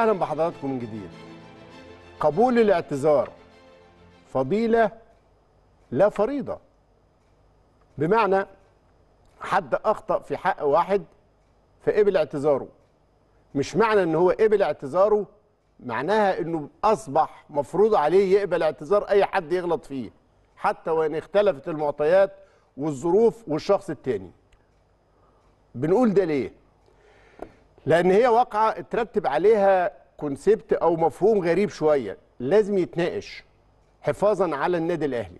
اهلا بحضراتكم من جديد قبول الاعتذار فضيله لا فريضه بمعنى حد اخطا في حق واحد فقبل اعتذاره مش معنى ان هو قبل اعتذاره معناها انه اصبح مفروض عليه يقبل اعتذار اي حد يغلط فيه حتى وان اختلفت المعطيات والظروف والشخص التاني بنقول ده ليه لان هي واقعه اترتب عليها كونسيبت او مفهوم غريب شويه لازم يتناقش حفاظا على النادي الاهلي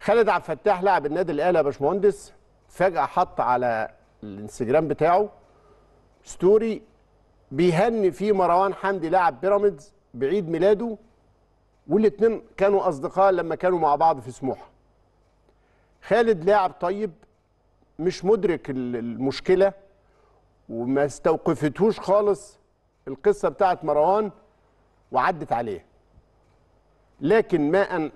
خالد عبد الفتاح لاعب النادي الاهلي يا باشمهندس فجاه حط على الانستجرام بتاعه ستوري بيهني فيه مروان حمدي لاعب بيراميدز بعيد ميلاده والاثنين كانوا اصدقاء لما كانوا مع بعض في سموحه خالد لاعب طيب مش مدرك المشكله وما استوقفتهوش خالص القصه بتاعت مروان وعدت عليه لكن ما ان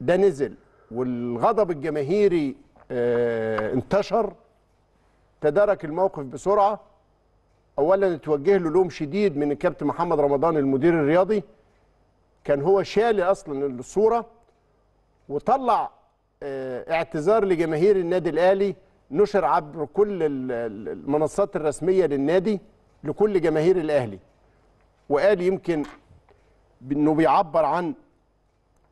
ده نزل والغضب الجماهيري اه انتشر تدارك الموقف بسرعه اولا اتوجه له لوم شديد من الكابتن محمد رمضان المدير الرياضي كان هو شال اصلا الصوره وطلع اه اعتذار لجماهير النادي الاهلي نشر عبر كل المنصات الرسميه للنادي لكل جماهير الاهلي وقال يمكن انه بيعبر عن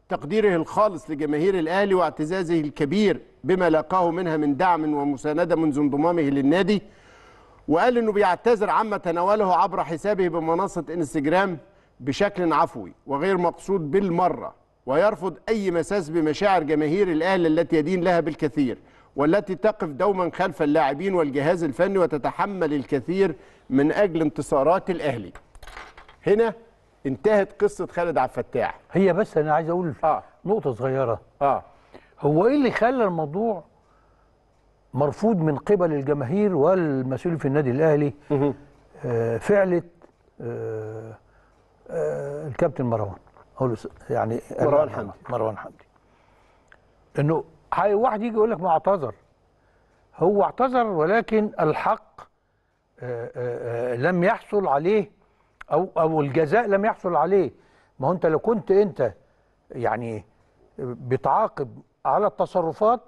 تقديره الخالص لجماهير الاهلي واعتزازه الكبير بما لاقاه منها من دعم ومسانده منذ انضمامه للنادي وقال انه بيعتذر عما تناوله عبر حسابه بمنصه انستجرام بشكل عفوي وغير مقصود بالمره ويرفض اي مساس بمشاعر جماهير الاهلي التي يدين لها بالكثير والتي تقف دوما خلف اللاعبين والجهاز الفني وتتحمل الكثير من أجل انتصارات الأهلي هنا انتهت قصة خالد عبد الفتاح هي بس أنا عايز أقول آه. نقطة صغيرة آه. هو إيه اللي خلى الموضوع مرفوض من قبل الجماهير والمسؤولين في النادي الأهلي آه فعلة آه آه الكابتن مروان يعني مروان حمدي مروان حمدي انه واحد يجي يقول لك ما اعتذر هو اعتذر ولكن الحق آه، آه، آه، لم يحصل عليه او او الجزاء لم يحصل عليه ما هو انت لو كنت انت يعني بتعاقب على التصرفات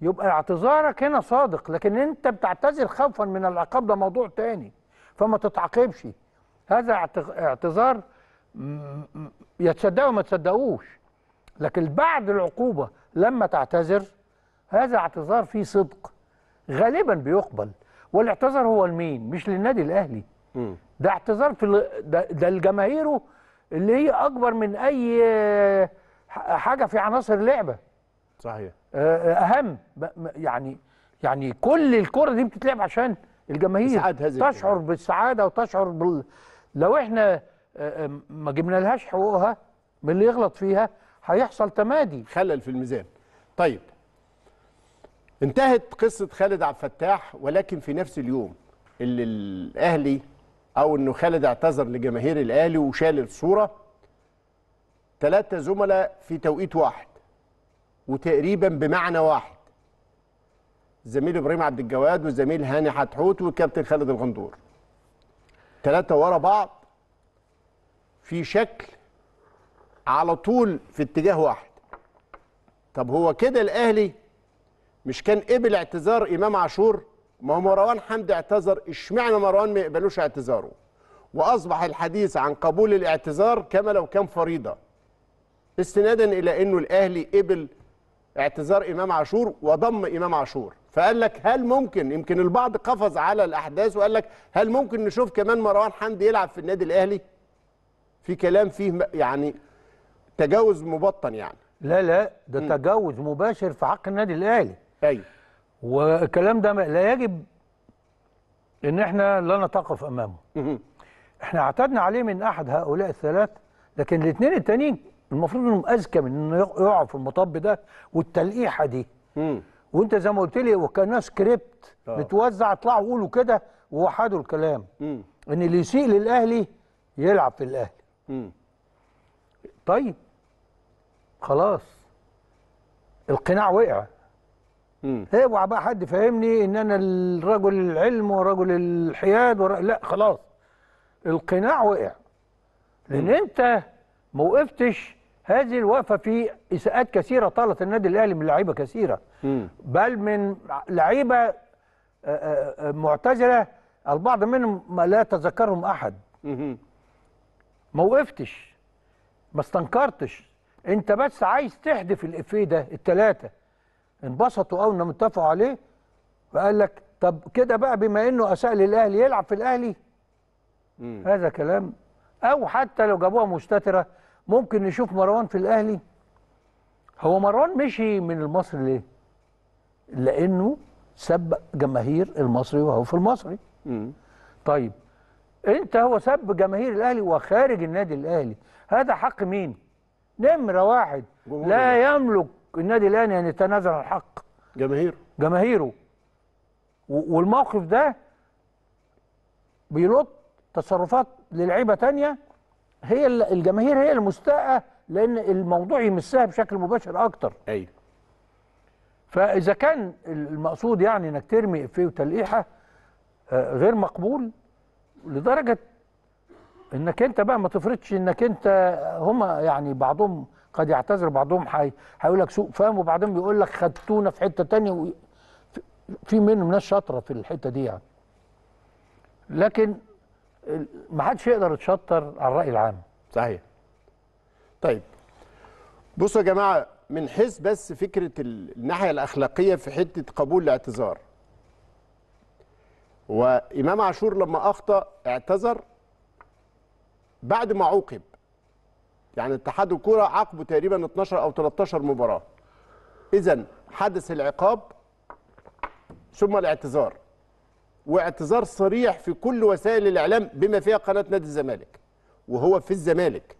يبقى اعتذارك هنا صادق لكن انت بتعتذر خوفا من العقاب ده موضوع تاني فما تتعاقبش هذا اعتذار يتصدقوا ما تصدقوش لكن بعد العقوبه لما تعتذر هذا اعتذار فيه صدق غالبا بيقبل والاعتذار هو لمين مش للنادي الاهلي ده اعتذار في ده, ده لجماهيره اللي هي اكبر من اي حاجه في عناصر اللعبه صحيح آه، آه، اهم يعني يعني كل الكره دي بتتلعب عشان الجماهير تشعر بالسعاده وتشعر بال لو احنا آه، ما جبنالهاش حقوقها من اللي يغلط فيها هيحصل تمادي خلل في الميزان طيب انتهت قصه خالد عبد الفتاح ولكن في نفس اليوم اللي الاهلي او انه خالد اعتذر لجماهير الاهلي وشال الصوره ثلاثه زملاء في توقيت واحد وتقريبا بمعنى واحد زميل ابراهيم عبد الجواد والزميل هاني حتحوت والكابتن خالد الغندور ثلاثه ورا بعض في شكل على طول في اتجاه واحد طب هو كده الاهلي مش كان قبل اعتذار امام عاشور ما هو مروان حمدي اعتذر اشمعنى مروان ما يقبلوش اعتذاره واصبح الحديث عن قبول الاعتذار كما لو كان فريضه استنادا الى انه الاهلي قبل اعتذار امام عاشور وضم امام عاشور فقال لك هل ممكن يمكن البعض قفز على الاحداث وقال لك هل ممكن نشوف كمان مروان حمدي يلعب في النادي الاهلي في كلام فيه يعني تجاوز مبطن يعني لا لا ده م. تجاوز مباشر في حق النادي الاهلي ايوه والكلام ده لا يجب ان احنا لا نتقف امامه م. احنا اعتدنا عليه من احد هؤلاء الثلاث لكن الاثنين التانيين المفروض انهم اذكى من انه يقعوا في المطب ده والتلقيحه دي م. وانت زي ما قلت لي وكان سكريبت آه. متوزع اطلعوا قولوا كده ووحدوا الكلام م. ان اللي يسيء للاهلي يلعب في الاهلي طيب خلاص القناع وقع اوعى إيه، بقى حد فاهمني ان انا الرجل العلم ورجل الحياد ور... لا خلاص القناع وقع لان انت ما وقفتش هذه الوقفه في اساءات كثيره طالت النادي الاهلي من لعيبه كثيره مم. بل من لعيبه معتزله البعض منهم ما لا يتذكرهم احد مم. ما وقفتش ما استنكرتش انت بس عايز تحذف الافيه ده الثلاثه انبسطوا او انهم اتفقوا عليه فقال لك طب كده بقى بما انه اساء للاهلي يلعب في الاهلي مم. هذا كلام او حتى لو جابوها مستتره ممكن نشوف مروان في الاهلي هو مروان مشي من المصري ليه؟ لانه سب جماهير المصري وهو في المصري. مم. طيب انت هو سب جماهير الاهلي وخارج النادي الاهلي، هذا حق مين؟ نمره واحد لا يملك النادي الاهلي ان يتنازل عن الحق جماهيره جماهيره والموقف ده بيلط تصرفات للعيبه تانية هي الجماهير هي المستاءه لان الموضوع يمسها بشكل مباشر اكتر ايوه فاذا كان المقصود يعني انك ترمي فيه تلقيحه آه، غير مقبول لدرجه انك انت بقى ما تفرضش انك انت هما يعني بعضهم قد يعتذر بعضهم هيقول لك سوء فهم وبعدين بيقول لك خدتونا في حته تانية في منهم ناس شاطره في الحته دي يعني لكن ما حدش يقدر يتشطر على الراي العام صحيح طيب بصوا يا جماعه من حيث بس فكره الناحيه الاخلاقيه في حته قبول الاعتذار وامام عاشور لما اخطا اعتذر بعد ما عوقب يعني اتحاد الكوره عاقبه تقريبا 12 او 13 مباراه اذا حدث العقاب ثم الاعتذار واعتذار صريح في كل وسائل الاعلام بما فيها قناه نادي الزمالك وهو في الزمالك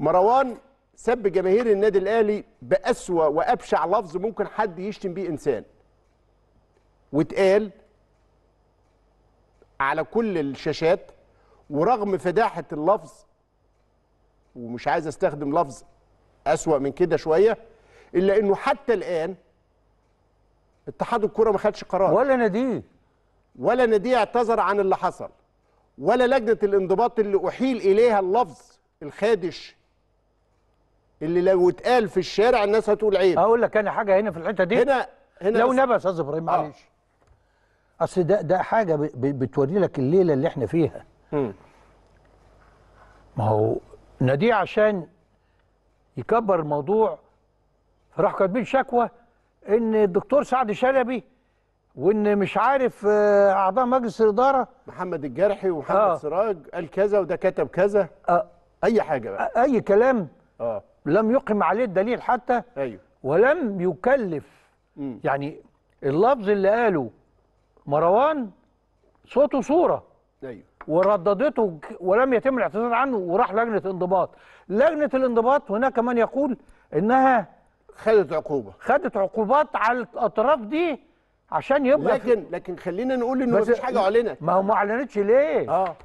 مروان سب جماهير النادي الاهلي باسوا وابشع لفظ ممكن حد يشتم بيه انسان واتقال على كل الشاشات ورغم فداحه اللفظ ومش عايز استخدم لفظ اسوا من كده شويه الا انه حتى الان اتحاد الكره ما خدش قرار ولا ناديه ولا ناديه اعتذر عن اللي حصل ولا لجنه الانضباط اللي احيل اليها اللفظ الخادش اللي لو اتقال في الشارع الناس هتقول عيب اقول لك انا حاجه هنا في الحته دي هنا هنا لو نبى استاذ ابراهيم معلش آه. اصل ده ده حاجه بتوري لك الليله اللي احنا فيها ما هو ناديه عشان يكبر الموضوع فراح كاتبين شكوى ان الدكتور سعد شلبي وان مش عارف آه، اعضاء مجلس الاداره محمد الجرحي ومحمد آه. سراج قال كذا وده كتب كذا آه. اي حاجه بقى اي كلام آه. لم يقم عليه الدليل حتى ايوه ولم يكلف م. يعني اللفظ اللي قاله مروان صوته وصوره ايوه ورددته ولم يتم الاعتذار عنه وراح لجنه انضباط لجنه الانضباط هناك من يقول انها خدت عقوبه خدت عقوبات على الاطراف دي عشان يبقى لكن لكن خلينا نقول انه مفيش حاجه اعلنت ما هو ما اعلنتش ليه اه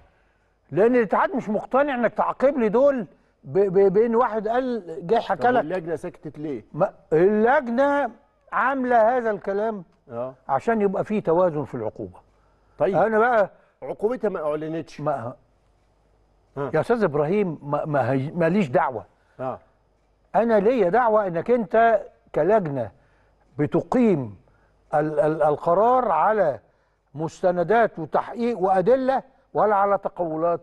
لان الاتحاد مش مقتنع انك تعاقب لي دول بان واحد قال جه حكى لك اللجنه سكتت ليه ما اللجنه عامله هذا الكلام اه عشان يبقى فيه توازن في العقوبه طيب انا بقى عقوبتها ما اعلنتش ما ها. يا استاذ ابراهيم ما ماليش دعوه آه. انا ليا دعوه انك انت كلجنه بتقيم ال ال القرار على مستندات وتحقيق وادله ولا على تقولات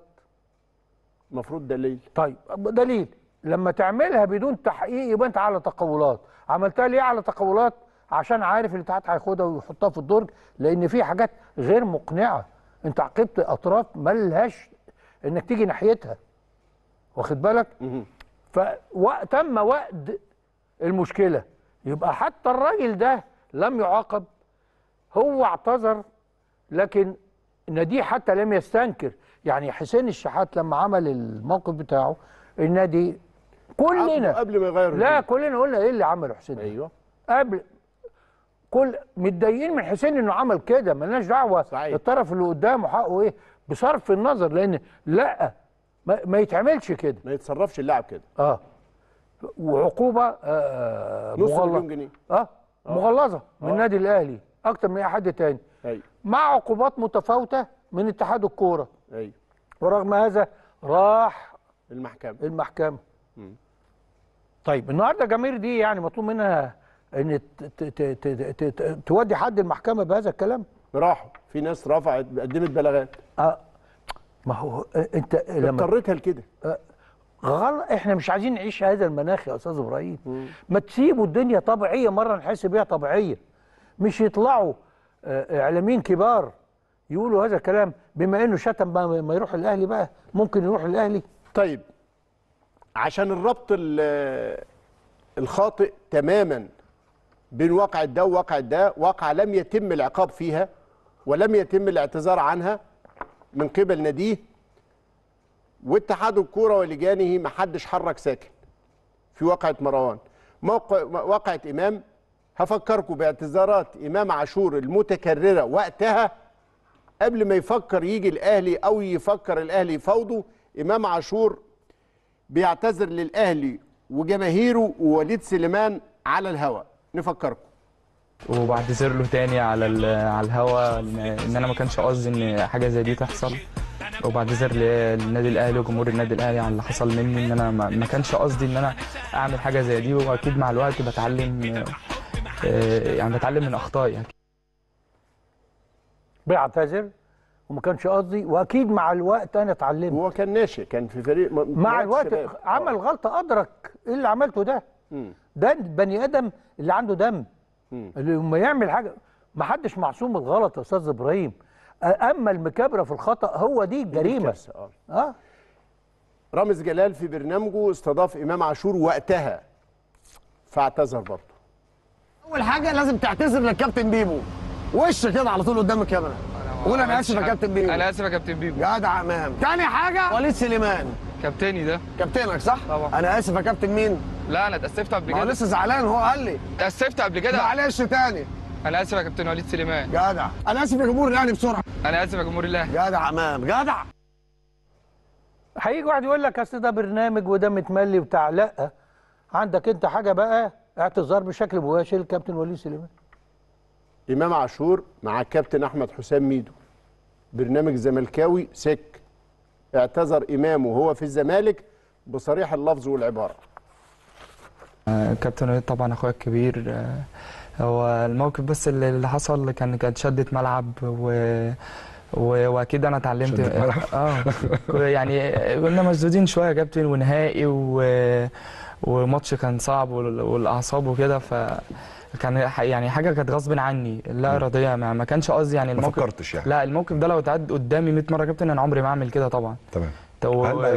المفروض دليل طيب دليل لما تعملها بدون تحقيق يبقى انت على تقولات عملتها ليه على تقولات عشان عارف الاتحاد هياخدها ويحطها في الدرج لان في حاجات غير مقنعه انت عاقبت اطراف ملهاش انك تيجي ناحيتها واخد بالك فتم وقت المشكله يبقى حتى الراجل ده لم يعاقب هو اعتذر لكن النادي حتى لم يستنكر يعني حسين الشحات لما عمل الموقف بتاعه النادي كلنا قبل ما يغير لا كلنا قلنا ايه اللي عمله حسين ايوه قبل كل متضايقين من حسين انه عمل كده ملناش دعوه صحيح. الطرف اللي قدامه حقه ايه بصرف النظر لان لا ما, ما يتعملش كده ما يتصرفش اللاعب كده اه وعقوبه آه, آه، نص مليون جنيه اه, آه. مغلظه آه. من النادي الاهلي اكتر من اي حد تاني أيوه. مع عقوبات متفاوته من اتحاد الكوره ايوه ورغم هذا راح المحكمه المحكمه طيب النهارده جماهير دي يعني مطلوب منها ان تودي حد المحكمه بهذا الكلام راحوا في ناس رفعت قدمت بلاغات اه ما هو آه، انت لما اضطريتها لكده آه، غلط احنا مش عايزين نعيش هذا المناخ يا استاذ ابراهيم ما تسيبوا الدنيا طبيعيه مره نحس بيها طبيعيه مش يطلعوا آه، اعلاميين كبار يقولوا هذا الكلام بما انه شتم ما يروح الاهلي بقى ممكن يروح الاهلي طيب عشان الربط الخاطئ تماما بين واقعة ده وواقعة ده واقعة لم يتم العقاب فيها ولم يتم الاعتذار عنها من قبل ناديه واتحاد الكوره ولجانه ما حدش حرك ساكن في واقعه مروان موقع واقعه امام هفكركم باعتذارات امام عاشور المتكرره وقتها قبل ما يفكر يجي الاهلي او يفكر الاهلي يفاوضه امام عاشور بيعتذر للاهلي وجماهيره ووليد سليمان على الهواء نفكركم وبعتذر له تاني على على الهوا ان انا ما كانش قصدي ان حاجه زي دي تحصل وبعتذر للنادي الاهلي وجمهور النادي الاهلي عن اللي حصل مني ان انا ما كانش قصدي ان انا اعمل حاجه زي دي واكيد مع الوقت بتعلم آه، يعني بتعلم من اخطائي يعني. بيعتذر وما كانش قصدي واكيد مع الوقت انا اتعلمت هو كان ناشئ كان في فريق مع الوقت شباب. عمل آه. غلطه ادرك ايه اللي عملته ده ده بني ادم اللي عنده دم اللي لما يعمل حاجه ما حدش معصوم من الغلط يا استاذ ابراهيم اما المكابره في الخطا هو دي الجريمه اه, آه. رامز جلال في برنامجه استضاف امام عاشور وقتها فاعتذر برضه اول حاجه لازم تعتذر للكابتن بيبو وش كده على طول قدام الكاميرا قول انا اسف يا كابتن بيبو انا اسف يا كابتن بيبو جدع امام تاني حاجه وليد سليمان كابتني ده كابتنك صح؟ طبعا انا اسف يا كابتن مين؟ لا انا اتاسفت قبل كده لسه زعلان هو قال لي اتاسفت قبل كده معلش تاني انا اسف يا كابتن وليد سليمان جدع انا اسف يا جمهور الاهلي بسرعه انا اسف يا جمهور الاهلي جدع امام جدع هيجي واحد يقول لك اصل ده برنامج وده متملي بتاع لا عندك انت حاجه بقى اعتذار بشكل مباشر للكابتن وليد سليمان امام عاشور مع الكابتن احمد حسام ميدو برنامج زملكاوي سك اعتذر إمامه وهو في الزمالك بصريح اللفظ والعبارة آه، كابتن وليد طبعا أخويا الكبير آه، هو الموقف بس اللي حصل كان كانت شدة ملعب و واكيد انا اتعلمت آه،, اه يعني كنا مشدودين شويه يا كابتن ونهائي و... وماتش كان صعب والاعصاب وكده ف كان يعني حاجه كانت غصب عني لا اراديه ما, ما كانش قصدي يعني الموقف ما فكرتش يعني لا الموقف ده لو اتعد قدامي 100 مره يا كابتن انا عمري ما اعمل كده طبعا تمام طب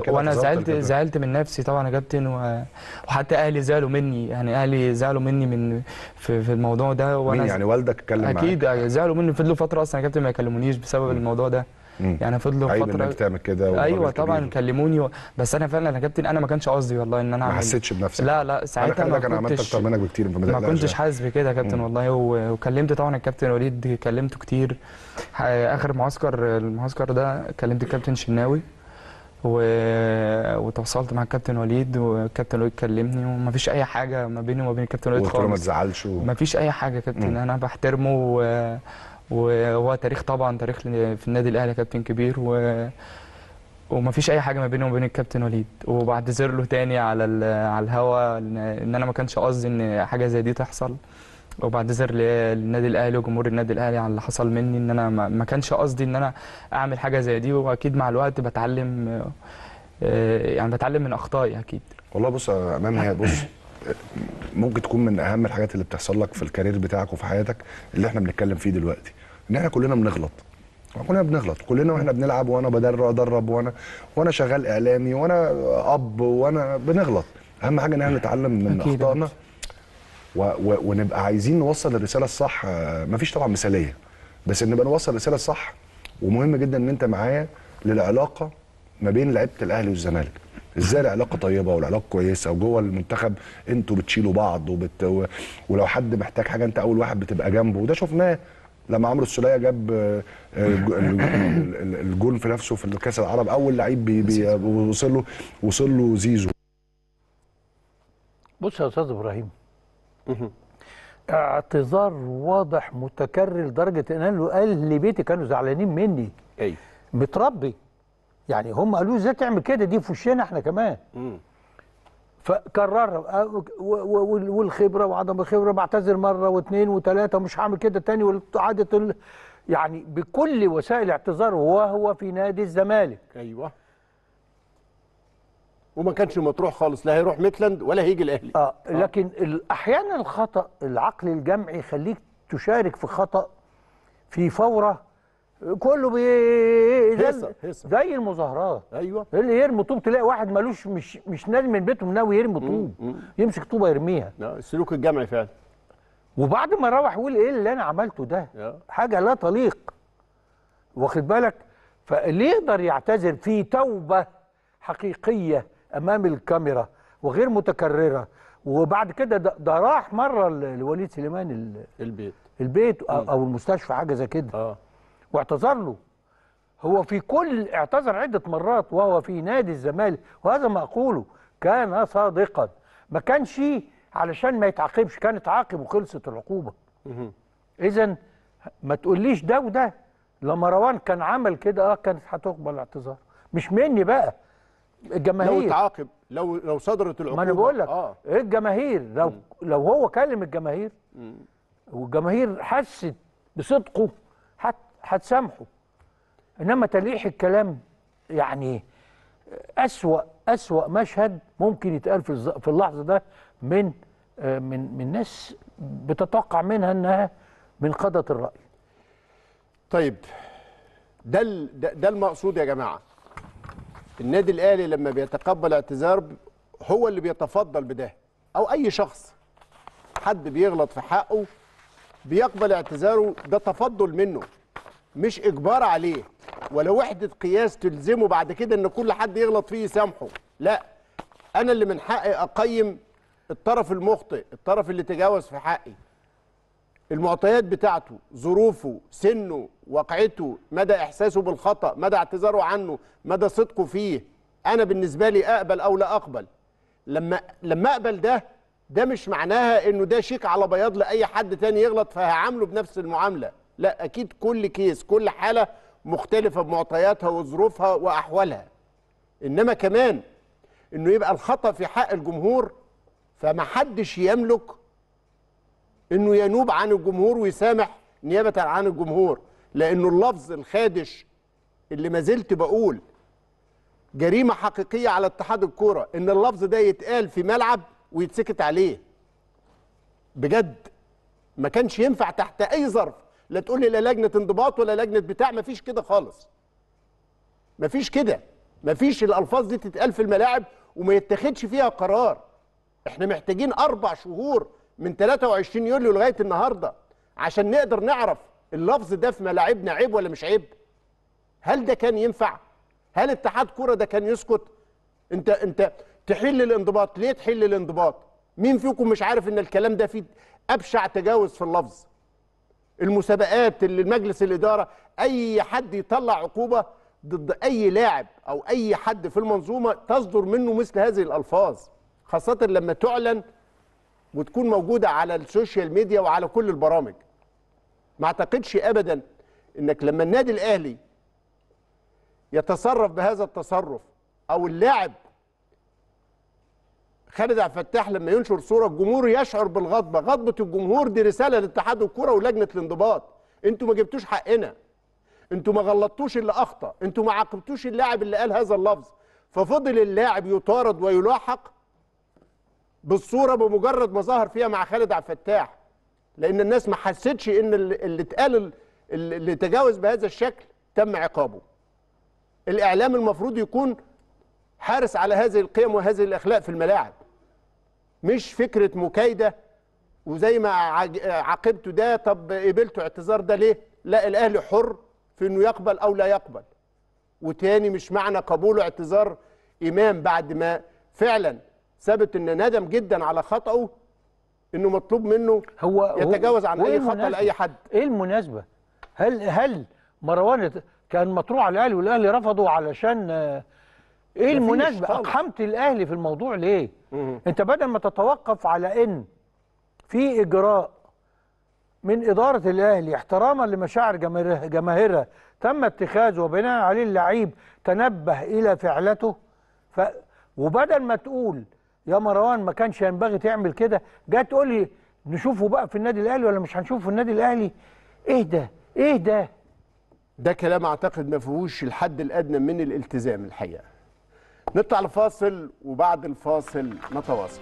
وانا زعلت زعلت من نفسي طبعا يا كابتن و... وحتى اهلي زعلوا مني يعني اهلي زعلوا مني من في, في الموضوع ده وانا مين يعني والدك اتكلم معاك اكيد آه، زعلوا مني فضلوا فتره اصلا يا كابتن ما يكلمونيش بسبب م. الموضوع ده مم. يعني فضلوا فتره عيب انك تعمل كده ايوه طبعا كلموني و... بس انا فعلا يا كابتن انا ما كانش قصدي والله ان انا اعمل ما حسيتش بنفسك لا لا ساعتها انا كان عملت اكتر منك بكتير ما كنتش حاسس بكده يا كابتن والله وكلمت طبعا الكابتن وليد كلمته كتير اخر معسكر المعسكر ده كلمت الكابتن شناوي و... وتواصلت مع الكابتن وليد والكابتن وليد كلمني ومفيش اي حاجه ما بيني وما بين الكابتن وليد خالص ما تزعلش و... مفيش اي حاجه كابتن انا بحترمه و... وهو تاريخ طبعا تاريخ في النادي الاهلي كابتن كبير و ومفيش اي حاجه ما بينه وبين الكابتن وليد وبعتذر له تاني على على الهوا ان انا ما كانش قصدي ان حاجه زي دي تحصل وبعتذر للنادي الاهلي وجمهور النادي الاهلي على اللي حصل مني ان انا ما كانش قصدي ان انا اعمل حاجه زي دي واكيد مع الوقت بتعلم آه، يعني بتعلم من اخطائي اكيد والله بص يا آه، امام هي بص ممكن تكون من اهم الحاجات اللي بتحصل لك في الكارير بتاعك وفي حياتك اللي احنا بنتكلم فيه دلوقتي ان احنا كلنا بنغلط كلنا بنغلط كلنا واحنا بنلعب وانا بدرب ادرب وانا وانا شغال اعلامي وانا اب وانا بنغلط اهم حاجه ان احنا نتعلم من اخطائنا و... و... ونبقى عايزين نوصل الرساله الصح مفيش طبعا مثاليه بس ان نبقى نوصل الرساله الصح ومهم جدا ان انت معايا للعلاقه ما بين لعيبه الاهلي والزمالك ازاي العلاقه طيبه والعلاقه كويسه وجوه المنتخب انتوا بتشيلوا بعض وبت... ولو حد محتاج حاجه انت اول واحد بتبقى جنبه وده شفناه لما عمرو السوليه جاب آه، الجول في نفسه في كاس العرب اول لعيب وصل له وصل له زيزو بص يا استاذ ابراهيم اعتذار واضح متكرر لدرجه ان انا اهل بيتي كانوا زعلانين مني ايوه متربي يعني هم قالوا ازاي تعمل كده دي في وشنا احنا كمان فكررها أه، والخبره وعدم الخبره بعتذر مره واثنين وثلاثه مش هعمل كده تاني وعادت يعني بكل وسائل اعتذار وهو في نادي الزمالك ايوه وما كانش مطروح خالص لا هيروح ميتلاند ولا هيجي الاهلي آه, اه لكن احيانا الخطا العقل الجمعي يخليك تشارك في خطا في فوره كله بي زي المظاهرات ايوه اللي يرمي طوب تلاقي واحد مالوش مش مش نازل من بيته ناوي يرمي طوب يمسك طوبه يرميها السلوك الجمعي فعلا وبعد ما روح يقول ايه اللي انا عملته ده حاجه لا تليق واخد بالك فاللي يقدر يعتذر في توبه حقيقيه امام الكاميرا وغير متكرره وبعد كده ده, ده راح مره لوليد سليمان البيت البيت أو المستشفى حاجه زي كده آه. واعتذر له هو في كل اعتذر عدة مرات وهو في نادي الزمالك وهذا ما أقوله كان صادقا ما كانش علشان ما يتعاقبش كان اتعاقب وخلصت العقوبة إذا ما تقوليش ده وده لما روان كان عمل كده اه كانت هتقبل اعتذار مش مني بقى الجماهير لو اتعاقب لو لو صدرت العقوبه ما انا بقول لك آه. الجماهير لو م. لو هو كلم الجماهير والجماهير حست بصدقه هتسامحه انما تليح الكلام يعني اسوا اسوا مشهد ممكن يتقال في في اللحظه ده من من من ناس بتتوقع منها انها من قاده الراي طيب ده ده المقصود يا جماعه النادي الاهلي لما بيتقبل اعتذار هو اللي بيتفضل بده او اي شخص حد بيغلط في حقه بيقبل اعتذاره ده تفضل منه مش اجبار عليه ولا وحده قياس تلزمه بعد كده ان كل حد يغلط فيه يسامحه لا انا اللي من حقي اقيم الطرف المخطئ الطرف اللي تجاوز في حقي المعطيات بتاعته ظروفه سنه وقعته مدى احساسه بالخطا مدى اعتذاره عنه مدى صدقه فيه انا بالنسبه لي اقبل او لا اقبل لما لما اقبل ده ده مش معناها انه ده شيك على بياض لاي حد تاني يغلط فهعامله بنفس المعامله لا اكيد كل كيس كل حاله مختلفه بمعطياتها وظروفها واحوالها انما كمان انه يبقى الخطا في حق الجمهور فمحدش يملك انه ينوب عن الجمهور ويسامح نيابه عن الجمهور لانه اللفظ الخادش اللي ما زلت بقول جريمه حقيقيه على اتحاد الكوره ان اللفظ ده يتقال في ملعب ويتسكت عليه بجد ما كانش ينفع تحت اي ظرف لا تقول لي لا لجنه انضباط ولا لجنه بتاع ما فيش كده خالص ما فيش كده ما فيش الالفاظ دي تتقال في الملاعب وما يتخدش فيها قرار احنا محتاجين اربع شهور من 23 يوليو لغايه النهارده عشان نقدر نعرف اللفظ ده في ملاعبنا عيب ولا مش عيب هل ده كان ينفع هل اتحاد كره ده كان يسكت انت انت تحل الانضباط ليه تحل الانضباط مين فيكم مش عارف ان الكلام ده فيه ابشع تجاوز في اللفظ المسابقات اللي المجلس الاداره اي حد يطلع عقوبه ضد اي لاعب او اي حد في المنظومه تصدر منه مثل هذه الالفاظ خاصه لما تعلن وتكون موجوده على السوشيال ميديا وعلى كل البرامج ما اعتقدش ابدا انك لما النادي الاهلي يتصرف بهذا التصرف او اللاعب خالد عبد الفتاح لما ينشر صوره الجمهور يشعر بالغضبه، غضبه الجمهور دي رساله لاتحاد الكوره ولجنه الانضباط. انتوا ما جبتوش حقنا. انتوا ما غلطتوش اللي اخطا، انتوا ما عاقبتوش اللاعب اللي قال هذا اللفظ. ففضل اللاعب يطارد ويلاحق بالصوره بمجرد ما ظهر فيها مع خالد عبد الفتاح. لان الناس ما حستش ان اللي اتقال اللي تجاوز بهذا الشكل تم عقابه. الاعلام المفروض يكون حارس على هذه القيم وهذه الاخلاق في الملاعب. مش فكره مكايده وزي ما عاقبته ده طب قبلته اعتذار ده ليه؟ لا الاهلي حر في انه يقبل او لا يقبل. وتاني مش معنى قبوله اعتذار امام بعد ما فعلا ثبت ان ندم جدا على خطأه انه مطلوب منه هو يتجاوز عن اي إيه خطأ لاي حد. ايه المناسبه؟ هل هل مروان كان مطروح على الاهلي والاهلي رفضه علشان ايه المناسبه اقحمت الاهلي في الموضوع ليه مم. انت بدل ما تتوقف على ان في اجراء من اداره الاهلي احتراما لمشاعر جماهيرها تم اتخاذه وبناء عليه اللعيب تنبه الى فعلته ف وبدل ما تقول يا مروان ما كانش ينبغي تعمل كده جاي تقول لي نشوفه بقى في النادي الاهلي ولا مش هنشوفه في النادي الاهلي ايه ده ايه ده ده كلام اعتقد ما فيهوش الحد الادنى من الالتزام الحقيقه نطلع لفاصل وبعد الفاصل نتواصل